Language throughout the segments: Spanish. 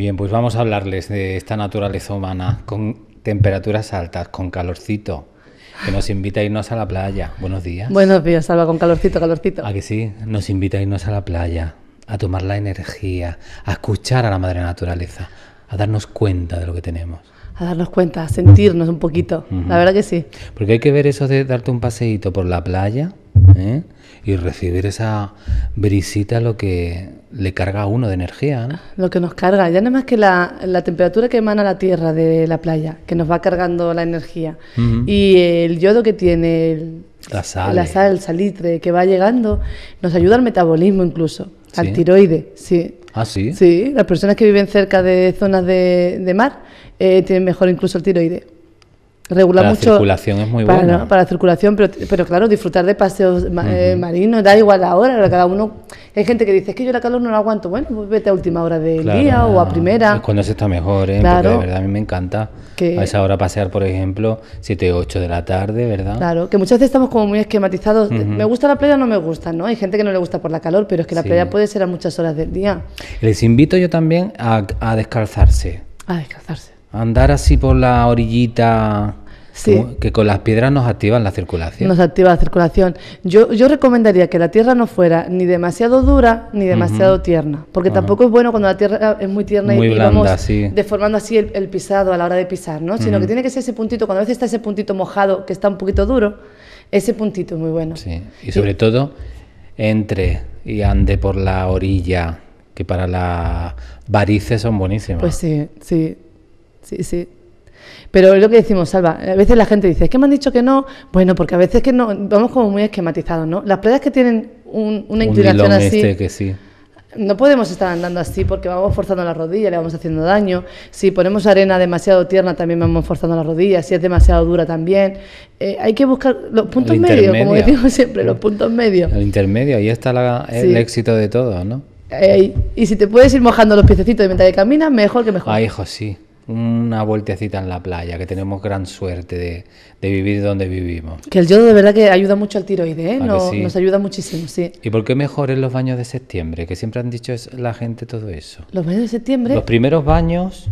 Bien, pues vamos a hablarles de esta naturaleza humana con temperaturas altas, con calorcito, que nos invita a irnos a la playa. Buenos días. Buenos días, Salva, con calorcito, calorcito. ¿A que sí? Nos invita a irnos a la playa, a tomar la energía, a escuchar a la madre naturaleza, a darnos cuenta de lo que tenemos a darnos cuenta, a sentirnos un poquito. La verdad que sí. Porque hay que ver eso de darte un paseíto por la playa, ¿eh? y recibir esa brisita lo que le carga a uno de energía. ¿no? Lo que nos carga, ya nada más que la, temperatura que emana la tierra de la playa, que nos va cargando la energía, y el yodo que tiene la, sal, la el salitre, que va llegando, nos ayuda al metabolismo incluso, al tiroide, sí. Ah, sí. Sí, las personas que viven cerca de zonas de, mar eh, tienen mejor incluso el tiroide regula para mucho. La circulación es muy bueno. Para la circulación, pero, claro, disfrutar de paseos eh, marinos, da igual la hora, cada uno. Hay gente que dice, es que yo la calor no la aguanto. Bueno, pues vete a última hora del día o a primera. Es cuando se está mejor, ¿eh? Porque de verdad a mí me encanta a esa hora pasear, por ejemplo, 7 o 8 de la tarde, ¿verdad? Claro, que muchas veces estamos como muy esquematizados. Me gusta la playa o no me gusta, ¿no? Hay gente que no le gusta por la calor, pero es que la playa puede ser a muchas horas del día. Les invito yo también a, a descalzarse. A descalzarse. andar así por la orillita que con las piedras nos activan la circulación. Nos activa la circulación. Yo, recomendaría que la tierra no fuera ni demasiado dura ni demasiado tierna, porque tampoco es bueno cuando la tierra es muy tierna y, vamos deformando así el, pisado a la hora de pisar, ¿no? Sino que tiene que ser ese puntito, cuando a veces está ese puntito mojado que está un poquito duro, ese puntito es muy bueno. Sí, y sobre todo entre y ande por la orilla, que para las varices son buenísimas. Pues sí, sí, sí, sí. Pero es lo que decimos, Salva, a veces la gente dice, es que me han dicho que no, bueno, porque a veces que no, vamos como muy esquematizados, ¿no? Las playas que tienen una inclinación así... Este que sí. No podemos estar andando así porque vamos forzando la rodilla, le vamos haciendo daño. Si ponemos arena demasiado tierna, también vamos forzando la rodilla. Si es demasiado dura, también. Eh, hay que buscar los puntos medios, como decimos siempre, los puntos medios. El intermedio, ahí está el éxito de todo, ¿no? y si te puedes ir mojando los piececitos mientras de caminas, mejor que mejor. Ay hijo, sí una vueltecita en la playa, que tenemos gran suerte de, vivir donde vivimos. Que el yodo de verdad que ayuda mucho al tiroide, ¿eh? nos, ayuda muchísimo, sí. ¿Y por qué mejores los baños de septiembre? Que siempre han dicho la gente todo eso. ¿Los baños de septiembre? Los primeros baños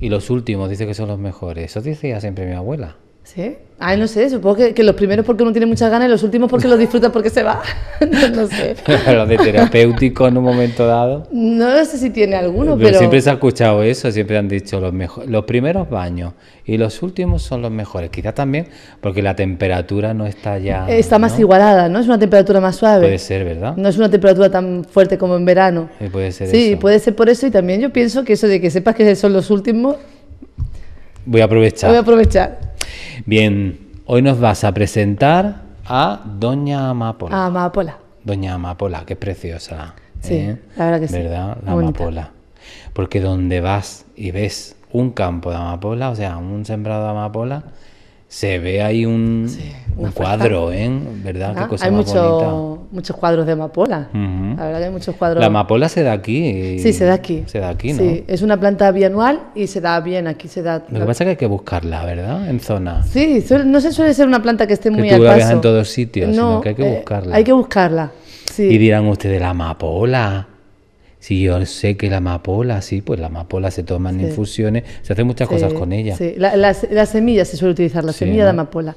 y los últimos dice que son los mejores. Eso decía siempre mi abuela. ¿Sí? Ay, no sé, supongo que, los primeros porque uno tiene muchas ganas y los últimos porque los disfruta porque se va. no, sé. lo de terapéutico en un momento dado. No sé si tiene alguno, pero. Siempre se ha escuchado eso, siempre han dicho los, mejores los primeros baños y los últimos son los mejores. Quizá también porque la temperatura no está ya. Está más igualada, ¿no? Es una temperatura más suave. Puede ser, ¿verdad? No es una temperatura tan fuerte como en verano. puede ser. Sí, puede ser por eso y también yo pienso que eso de que sepas que son los últimos Voy a aprovechar. Voy a aprovechar. Bien, hoy nos vas a presentar a Doña Amapola. A Amapola. Doña Amapola, que preciosa. Sí, ¿eh? la verdad que sí. ¿Verdad? La Amapola. Porque donde vas y ves un campo de amapola, o sea, un sembrado de amapola, se ve ahí un, cuadro, ¿eh? ¿Verdad? cosa hay muchos cuadros de amapola. La verdad hay muchos cuadros. La amapola se da aquí. Sí, se da aquí. Se da aquí, ¿no? Sí, es una planta bianual y se da bien aquí. se da. Lo que pasa es que hay que buscarla, ¿verdad? En zona. Sí, no se suele ser una planta que esté muy que tú en todos sitios, no, hay que eh, buscarla. hay que buscarla. Sí. Y dirán ustedes, la amapola. Sí, yo sé que la amapola, sí, pues la amapola se toma en infusiones, se hacen muchas cosas con ella. Sí, la, semilla se suele utilizar, la semilla de amapola.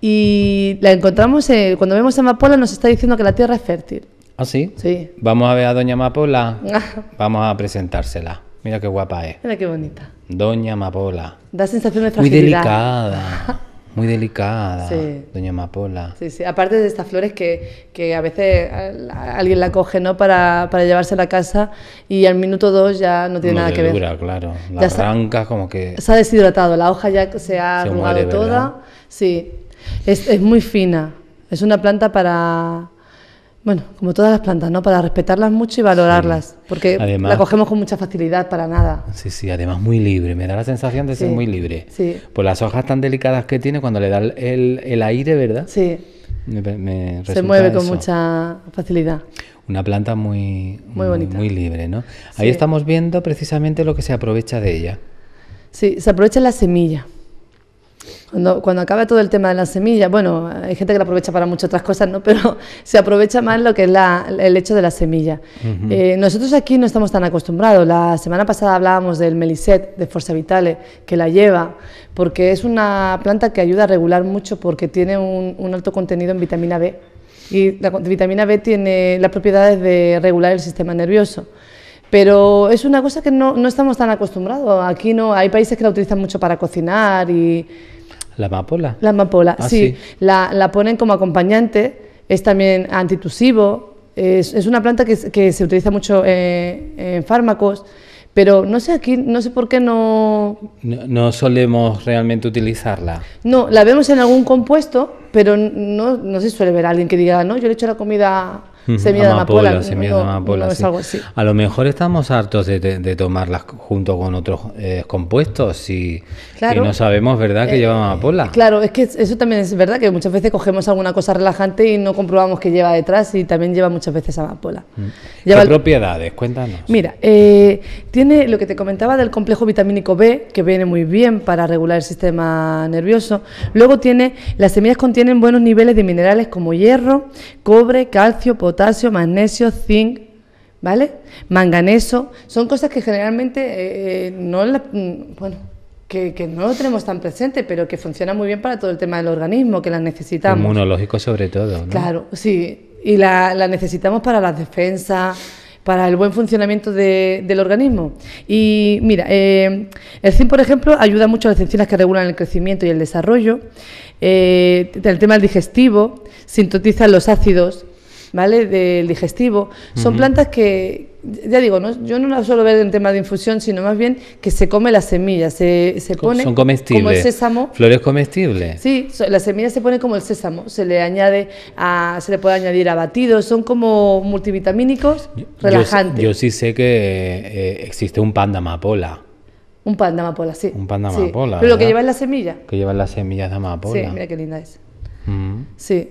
Y la encontramos, cuando vemos amapola nos está diciendo que la tierra es fértil. ¿Ah, sí? Sí. Vamos a ver a Doña Amapola. Vamos a presentársela. Mira qué guapa es. Mira qué bonita. Doña Amapola. Da sensación de fragilidad. Muy delicada. Muy delicada, doña Mapola. Sí, sí. Aparte de estas flores que, a veces alguien la coge ¿no? para, para llevarse a la casa y al minuto dos ya no tiene nada que dura, ver. claro. La ya arranca como que... Se ha deshidratado, la hoja ya se ha arrugado toda. Sí, es, es muy fina. Es una planta para bueno, como todas las plantas, ¿no? Para respetarlas mucho y valorarlas, porque la cogemos con mucha facilidad para nada. Sí, sí, además muy libre, me da la sensación de ser muy libre. Sí. Por las hojas tan delicadas que tiene cuando le da el, aire, ¿verdad? Sí. Me, Se mueve con mucha facilidad. Una planta muy, muy, mm, bonita. muy libre, ¿no? Ahí estamos viendo precisamente lo que se aprovecha de ella. Sí, se aprovecha la semilla. Cuando, acaba todo el tema de la semilla, bueno, hay gente que la aprovecha para muchas otras cosas, ¿no? Pero se aprovecha más lo que es el hecho de la semilla. Eh, nosotros aquí no estamos tan acostumbrados. La semana pasada hablábamos del Meliset de Forza Vitale, que la lleva, porque es una planta que ayuda a regular mucho porque tiene un, un alto contenido en vitamina B. Y la vitamina B tiene las propiedades de regular el sistema nervioso. Pero es una cosa que no, no estamos tan acostumbrados. Aquí no, hay países que la utilizan mucho para cocinar y ¿La amapola? La amapola, ah, sí. La, ponen como acompañante, es también antitusivo, es, una planta que, se utiliza mucho eh, en, fármacos. Pero no sé aquí, no sé por qué no... no... solemos realmente utilizarla. No, la vemos en algún compuesto, pero no, no se suele ver a alguien que diga, no, yo le echo la comida semilla de amapola. A lo mejor estamos hartos de, tomarlas junto con otros eh, compuestos y, no sabemos, ¿verdad?, que lleva eh, llevan amapola. Claro, es que eso también es verdad, que muchas veces cogemos alguna cosa relajante y no comprobamos que lleva detrás y también lleva muchas veces amapola. ¿Qué mm. propiedades? Cuéntanos. Mira, eh, tiene lo que te comentaba del complejo vitamínico B, que viene muy bien para regular el sistema nervioso. Luego tiene, las semillas contienen buenos niveles de minerales como hierro, cobre, calcio, potasio, potasio, magnesio, zinc, ¿vale? Manganeso, son cosas que generalmente eh, eh, no, mm, bueno, que, no lo tenemos tan presente, pero que funciona muy bien para todo el tema del organismo, que las necesitamos. Inmunológico sobre todo, ¿no? Claro, sí, y la, necesitamos para las defensa, para el buen funcionamiento del organismo. Y mira, eh, el zinc, por ejemplo, ayuda mucho a las enzimas que regulan el crecimiento y el desarrollo. del tema digestivo, sintetiza los ácidos, ¿vale? Del digestivo. Son plantas que, ya digo, ¿no? yo no las suelo ver en tema de infusión, sino más bien que se come las semillas, se, pone como el sésamo. Flores comestibles. Sí, la las semillas se pone como el sésamo, se le añade a, se le puede añadir a batidos, son como multivitamínicos relajantes. Yo, sí sé que eh, existe un pan de amapola. Un pan de amapola, sí. Un pan de amapola. Pero lo que lleva es la semilla. Que lleva las semillas de amapola. Sí, mira qué linda es. Mm. Sí.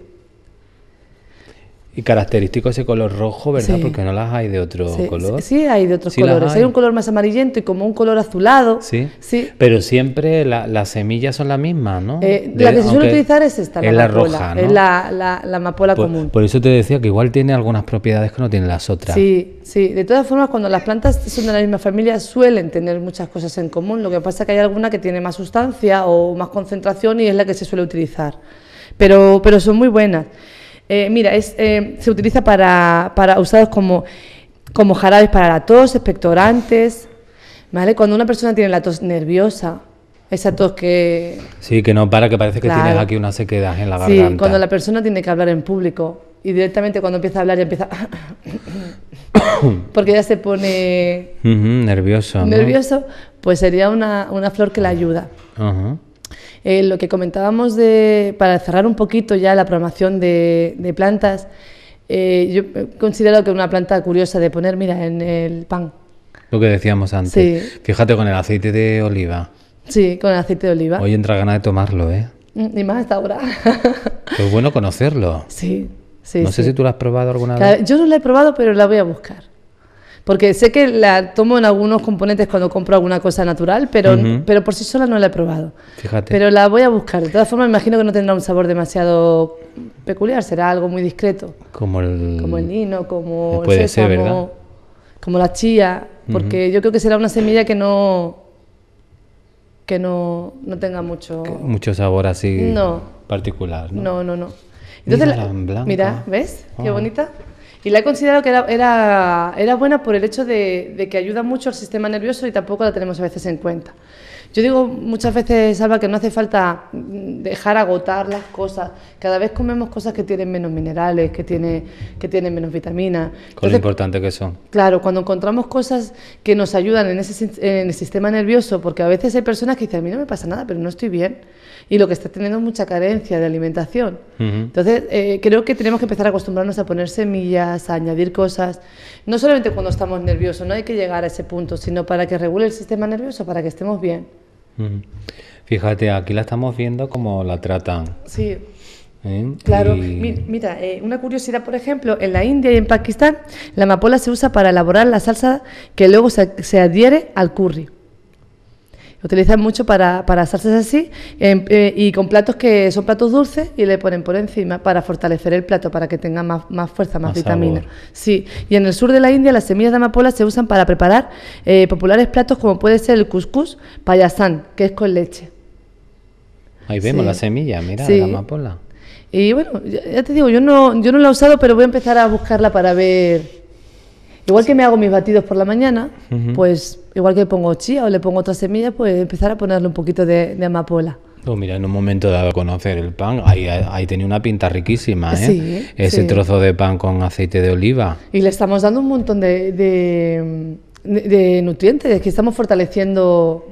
Y característico ese color rojo, ¿verdad? Porque no las hay de otro color. Sí, hay de otros colores. Hay. un color más amarillento y como un color azulado. Sí. sí. Pero siempre las semillas son las mismas, ¿no? Eh, la que se suele utilizar es esta, la es la roja, ¿no? Es la, la, amapola común. Por eso te decía que igual tiene algunas propiedades que no tienen las otras. Sí, sí. De todas formas, cuando las plantas son de la misma familia suelen tener muchas cosas en común. Lo que pasa es que hay alguna que tiene más sustancia o más concentración y es la que se suele utilizar. Pero, pero son muy buenas. Eh, mira, es, eh, se utiliza para, para usados como, como jarabes para la tos, expectorantes. ¿Vale? Cuando una persona tiene la tos nerviosa, esa tos que... Sí, que no para, que parece que tienes aquí una sequedad en la garganta. Sí, cuando la persona tiene que hablar en público y directamente cuando empieza a hablar ya empieza... porque ya se pone... nervioso. Nervioso, pues sería una, una, flor que la ayuda. Ajá. Eh, lo que comentábamos de, para cerrar un poquito ya la programación de, plantas, eh, yo considero que una planta curiosa de poner, mira, en el pan. Lo que decíamos antes. Fíjate con el aceite de oliva. Sí, con el aceite de oliva. Hoy entra ganas de tomarlo, ¿eh? Ni mm, más hasta ahora. es bueno conocerlo. Sí, sí. No sé si tú lo has probado alguna vez. Yo no lo he probado, pero la voy a buscar. Porque sé que la tomo en algunos componentes cuando compro alguna cosa natural, pero, pero por sí sola no la he probado. Fíjate. Pero la voy a buscar. De todas formas, imagino que no tendrá un sabor demasiado peculiar, será algo muy discreto. Como el, como el lino, como eh, el sésamo, como la chía, porque yo creo que será una semilla que no que no, tenga mucho mucho sabor así particular, ¿no? No, no, Entonces, mira, ¿ves? Qué ah. bonita. Y la he considerado que era, era, buena por el hecho de, que ayuda mucho al sistema nervioso y tampoco la tenemos a veces en cuenta. Yo digo muchas veces, Salva, que no hace falta dejar agotar las cosas. Cada vez comemos cosas que tienen menos minerales, que, tiene, que tienen menos vitaminas. Con lo importante que son. Claro, cuando encontramos cosas que nos ayudan en, ese, en el sistema nervioso, porque a veces hay personas que dicen, a mí no me pasa nada, pero no estoy bien y lo que está teniendo mucha carencia de alimentación. Entonces, eh, creo que tenemos que empezar a acostumbrarnos a poner semillas, a añadir cosas, no solamente cuando estamos nerviosos, no hay que llegar a ese punto, sino para que regule el sistema nervioso, para que estemos bien. Fíjate, aquí la estamos viendo como la tratan. Sí. ¿Eh? Claro, mira, eh, una curiosidad, por ejemplo, en la India y en Pakistán, la amapola se usa para elaborar la salsa que luego se, se adhiere al curry utilizan mucho para, para salsas así eh, y con platos que son platos dulces y le ponen por encima para fortalecer el plato, para que tenga más, fuerza, más, vitamina. Sí, y en el sur de la India las semillas de amapola se usan para preparar eh, populares platos como puede ser el couscous payasán, que es con leche. Ahí vemos la semilla, mira, la amapola. Y bueno, ya te digo, yo no, yo no la he usado, pero voy a empezar a buscarla para ver. Igual que me hago mis batidos por la mañana, pues igual que pongo chía o le pongo otra semilla, pues empezar a ponerle un poquito de, amapola. Pues mira, en un momento dado a conocer el pan, ahí, ahí tenía una pinta riquísima, ¿eh? Ese trozo de pan con aceite de oliva. Y le estamos dando un montón de, de, de nutrientes, que estamos fortaleciendo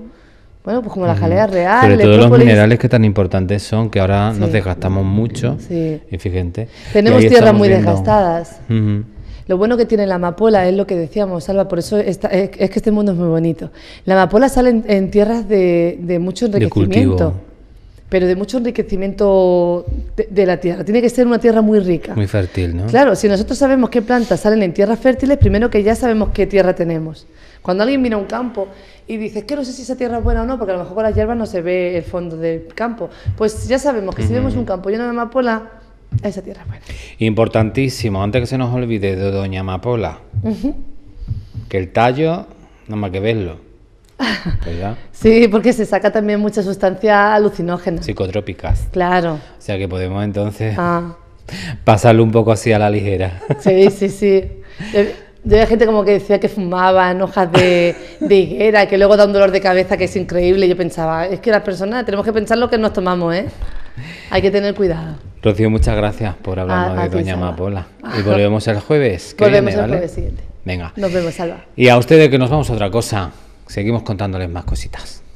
bueno, pues como la jalea real. Sobre todos los minerales que tan importantes son, que ahora nos desgastamos mucho. Sí. Tenemos tierras muy desgastadas. Lo bueno que tiene la amapola es lo que decíamos, Salva, por eso es, que este mundo es muy bonito. La amapola sale en, tierras de, mucho enriquecimiento. pero de mucho enriquecimiento de, la tierra. Tiene que ser una tierra muy rica. Muy fértil, ¿no? Claro, si nosotros sabemos qué plantas salen en tierras fértiles, primero que ya sabemos qué tierra tenemos. Cuando alguien mira un campo y dice, que no sé si esa tierra es buena o no, porque a lo mejor con las hierbas no se ve el fondo del campo, pues ya sabemos que si vemos un campo lleno de amapola, esa tierra Importantísimo, antes que se nos olvide de Doña Amapola, que el tallo, no más que verlo. sí, porque se saca también mucha sustancias alucinógenas, Psicotrópicas. Claro. O sea que podemos entonces ah. pasarlo un poco así a la ligera. Sí, sí, sí. Yo había gente como que decía que fumaban hojas de, de, higuera, que luego da un dolor de cabeza que es increíble. Yo pensaba, es que las personas tenemos que pensar lo que nos tomamos, ¿eh? Hay que tener cuidado. Rocío, muchas gracias por hablarnos de Doña Mapola. Y volvemos el jueves. Que volvemos el jueves siguiente. Venga. Nos vemos, Salva. Y a ustedes que nos vamos a otra cosa. Seguimos contándoles más cositas.